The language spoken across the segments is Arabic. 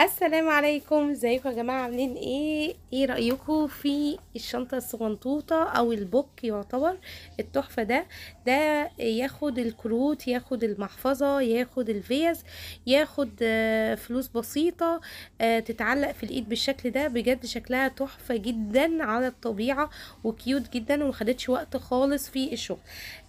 السلام عليكم ازيكم يا جماعه عاملين ايه ايه رايكم في الشنطه الصغنطوطه او البوك يعتبر التحفه ده ده ياخد الكروت ياخد المحفظه ياخد الفيز ياخد آه، فلوس بسيطه آه، تتعلق في الايد بالشكل ده بجد شكلها تحفه جدا على الطبيعه وكيوت جدا ومخدتش وقت خالص في الشغل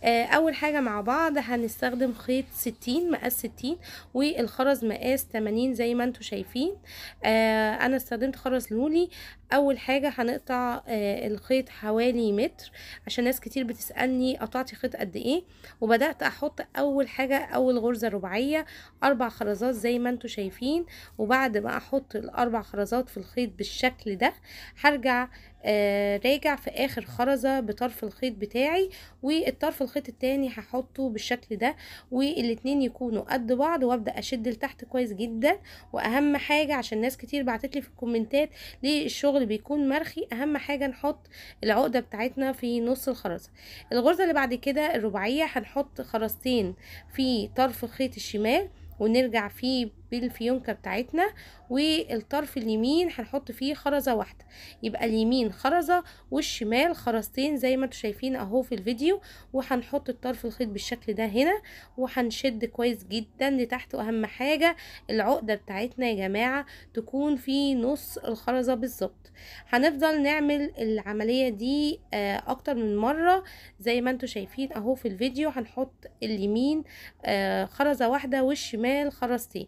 آه، اول حاجه مع بعض هنستخدم خيط 60 مقاس 60 والخرز مقاس 80 زي ما انتم شايفين عارفين آه انا استخدمت خرز لولي اول حاجه هنقطع آه الخيط حوالي متر عشان ناس كتير بتسالني قطعتي خيط قد ايه وبدات احط اول حاجه اول غرزه رباعيه اربع خرزات زي ما انتم شايفين وبعد ما احط الاربع خرزات في الخيط بالشكل ده هرجع آه، راجع في اخر خرزة بطرف الخيط بتاعي والطرف الخيط التاني هحطه بالشكل ده والاتنين يكونوا قد بعض وابدأ اشد لتحت كويس جدا واهم حاجة عشان ناس كتير بعتتلي في الكومنتات ليه الشغل بيكون مرخي اهم حاجة نحط العقدة بتاعتنا في نص الخرزة الغرزة اللي بعد كده الرباعية هنحط خرزتين في طرف الخيط الشمال ونرجع فيه بالفيونكة بتاعتنا والطرف اليمين هنحط فيه خرزة واحدة يبقى اليمين خرزة والشمال خرزتين زي ما انتوا شايفين اهو في الفيديو وهنحط الطرف الخيط بالشكل ده هنا وهنشد كويس جدا لتحت واهم حاجة العقدة بتاعتنا يا جماعة تكون في نص الخرزة بالظبط هنفضل نعمل العملية دي آه، اكتر من مرة زي ما انتوا شايفين اهو في الفيديو هنحط اليمين آه، خرزة واحدة والشمال خرزتين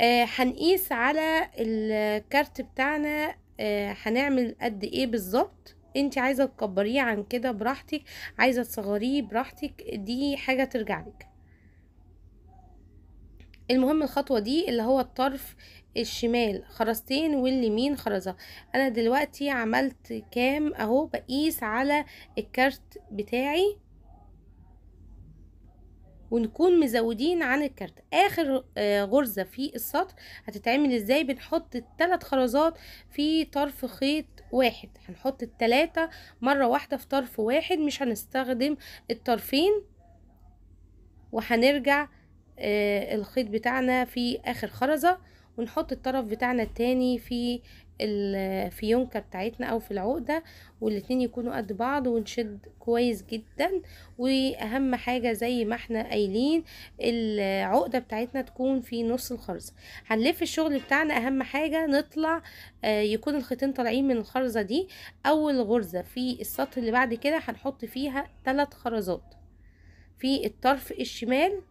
آه، هنقيس على الكارت بتاعنا آه، هنعمل قد ايه بالظبط انت عايزه تكبريه عن كده براحتك عايزه تصغريه براحتك دي حاجه ترجع لك المهم الخطوه دي اللي هو الطرف الشمال خرزتين واليمين خرزه انا دلوقتي عملت كام اهو بقيس على الكارت بتاعي ونكون مزودين عن الكارت اخر آه، غرزة في السطر هتتعمل ازاي بنحط الثلاث خرزات في طرف خيط واحد هنحط التلاتة مرة واحدة في طرف واحد مش هنستخدم الطرفين وهنرجع آه، الخيط بتاعنا في اخر خرزة ونحط الطرف بتاعنا التاني في الفيونكة بتاعتنا او في العقدة والاتنين يكونوا قد بعض ونشد كويس جدا واهم حاجة زي ما احنا قايلين العقدة بتاعتنا تكون في نص الخرزة هنلف الشغل بتاعنا اهم حاجة نطلع آه، يكون الخيطين طالعين من الخرزة دي اول غرزة في السطر اللي بعد كده هنحط فيها ثلاث خرزات في الطرف الشمال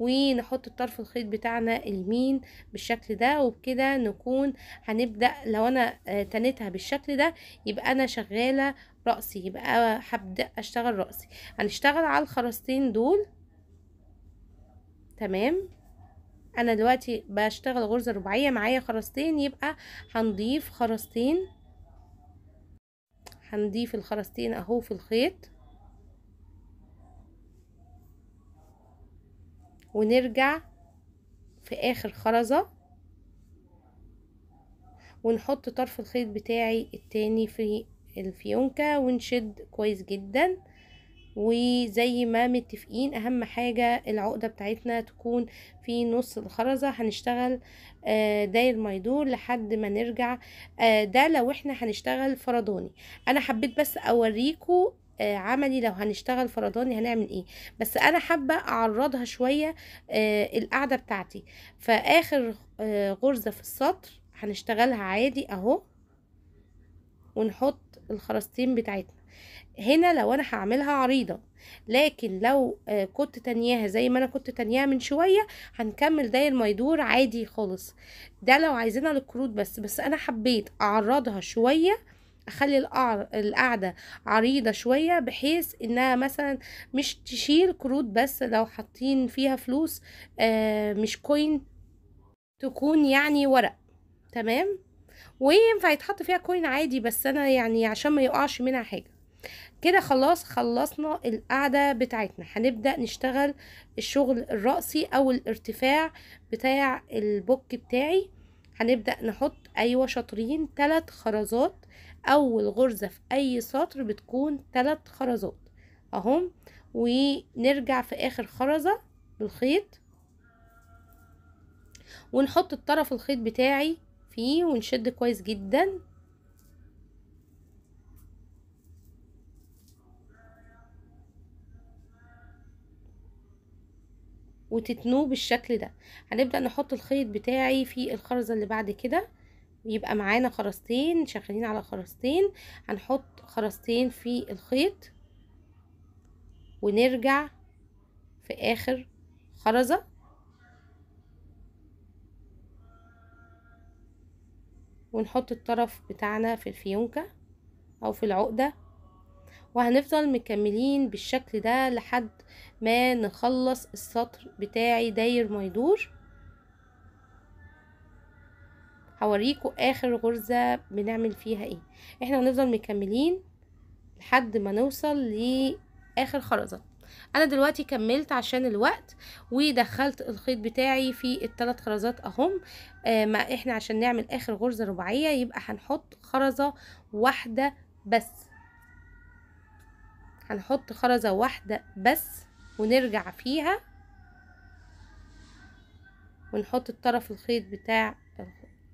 ونحط الطرف الخيط بتاعنا اليمين بالشكل ده وبكده نكون هنبدأ لو انا آه، تنيتها بالشكل ده يبقى انا شغالة رأسي يبقى هبدأ اشتغل رأسي هنشتغل على الخرستين دول تمام انا دلوقتي بشتغل غرزة رباعية معايا خرستين يبقى هنضيف خرستين هنضيف الخرستين اهو في الخيط ونرجع في اخر خرزة ونحط طرف الخيط بتاعي التاني في الفيونكة ونشد كويس جدا وزي ما متفقين اهم حاجة العقدة بتاعتنا تكون في نص الخرزة هنشتغل آه، داير ميدور لحد ما نرجع آه، ده لو احنا هنشتغل فرداني انا حبيت بس اوريكم آه، عملي لو هنشتغل فرداني هنعمل ايه بس انا حابه اعرضها شويه آه، القاعده بتاعتي فاخر آه، غرزه في السطر هنشتغلها عادي اهو ونحط الخرزتين بتاعتنا هنا لو انا هعملها عريضه لكن لو كنت تانياها زي ما انا كنت تانياها من شويه هنكمل داير ما يدور عادي خالص ده لو عايزينها للكروت بس بس انا حبيت اعرضها شويه اخلي القعر القعده عريضه شويه بحيث انها مثلا مش تشيل كروت بس لو حاطين فيها فلوس آه، مش كوين تكون يعني ورق تمام وينفع يتحط فيها كوين عادي بس انا يعني عشان ما يقعش منها حاجه كده خلاص خلصنا القعدة بتاعتنا هنبدأ نشتغل الشغل الرأسي أو الارتفاع بتاع البوك بتاعي هنبدأ نحط أيوة شاطرين تلات خرزات أول غرزة في أي سطر بتكون تلات خرزات أهم ونرجع في آخر خرزة بالخيط ونحط الطرف الخيط بتاعي فيه ونشد كويس جدا وتتنوه بالشكل ده هنبدأ نحط الخيط بتاعي في الخرزة اللي بعد كده يبقى معانا خرزتين شغالين على خرزتين هنحط خرزتين في الخيط ونرجع في اخر خرزة ونحط الطرف بتاعنا في الفيونكة او في العقدة وهنفضل مكملين بالشكل ده لحد ما نخلص السطر بتاعي داير ما يدور هوريكم اخر غرزة بنعمل فيها ايه احنا هنفضل مكملين لحد ما نوصل لاخر خرزة انا دلوقتي كملت عشان الوقت ودخلت الخيط بتاعي في الثلاث خرزات اهم آه ما احنا عشان نعمل اخر غرزة رباعية يبقى هنحط خرزة واحدة بس هنحط خرزة واحدة بس ونرجع فيها ونحط الطرف الخيط بتاع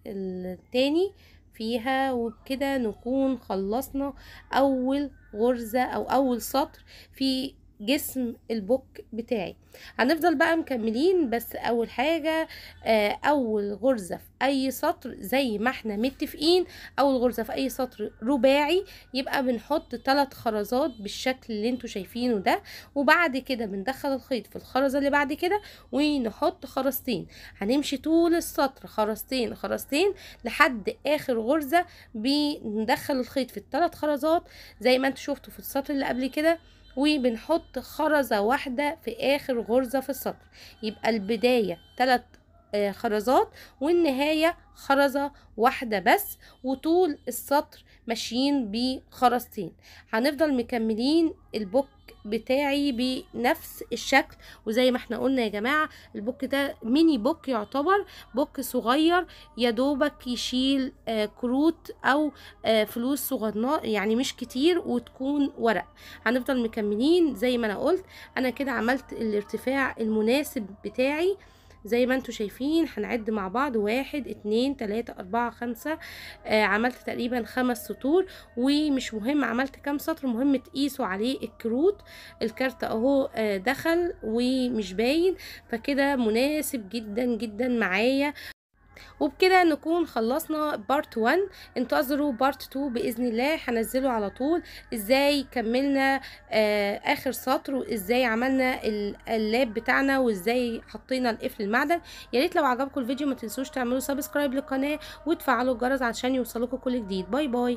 التاني فيها وبكده نكون خلصنا اول غرزة او اول سطر في جسم البوك بتاعي هنفضل بقى مكملين بس اول حاجة آه، اول غرزة في اي سطر زي ما احنا متفقين اول غرزة في اي سطر رباعي يبقى بنحط ثلاث خرزات بالشكل اللي انتوا شايفينه ده وبعد كده بندخل الخيط في الخرزة اللي بعد كده ونحط خرزتين هنمشي طول السطر خرزتين خرزتين لحد اخر غرزة بندخل الخيط في الثلاث خرزات زي ما انتوا شفتوا في السطر اللي قبل كده وبنحط خرزة واحدة في آخر غرزة في السطر يبقى البداية ثلاث آه، خرزات والنهاية خرزة واحدة بس وطول السطر ماشيين بخرزتين هنفضل مكملين البوك بتاعي بنفس الشكل وزي ما احنا قلنا يا جماعة البوك ده ميني بوك يعتبر بوك صغير يا دوبك يشيل آه، كروت او آه، فلوس صغنطة يعني مش كتير وتكون ورق هنفضل مكملين زي ما انا قلت انا كده عملت الارتفاع المناسب بتاعي زي ما انتوا شايفين هنعد مع بعض واحد اتنين تلاتة اربعة خمسة آه عملت تقريبا خمس سطور ومش مهم عملت كام سطر مهم تقيسوا عليه الكروت الكارت اهو آه دخل ومش باين فكده مناسب جدا جدا معايا وبكده نكون خلصنا بارت 1 انتظروا بارت 2 باذن الله هنزله على طول ازاي كملنا آه، اخر سطر وازاي عملنا اللاب بتاعنا وازاي حطينا القفل المعدن يا ريت لو عجبكم الفيديو ما تنسوش تعملوا سبسكرايب للقناه وتفعلوا الجرس عشان يوصلكم كل جديد باي باي